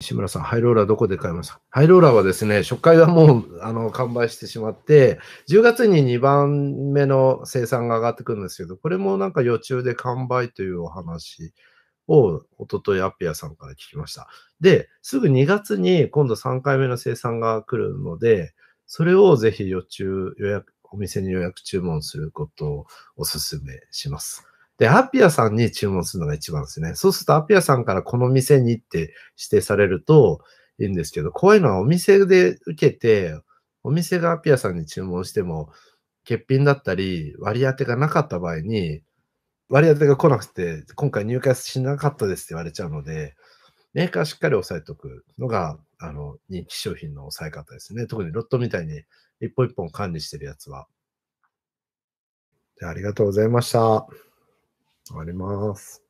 西村さん、ハイローラーどこで買いますかハイローラーはですね、初回はもう、あの、完売してしまって、10月に2番目の生産が上がってくるんですけど、これもなんか予中で完売というお話を、おとといアッピアさんから聞きました。で、すぐ2月に今度3回目の生産が来るので、それをぜひ予中予約、お店に予約注文することをお勧めします。で、アピアさんに注文するのが一番ですね。そうするとアピアさんからこの店にって指定されるといいんですけど、怖いのはお店で受けて、お店がアピアさんに注文しても、欠品だったり、割り当てがなかった場合に、割り当てが来なくて、今回入荷しなかったですって言われちゃうので、メーカーしっかり押さえておくのが、あの、人気商品の抑え方ですね。特にロットみたいに一本一本管理してるやつは。ありがとうございました。あります。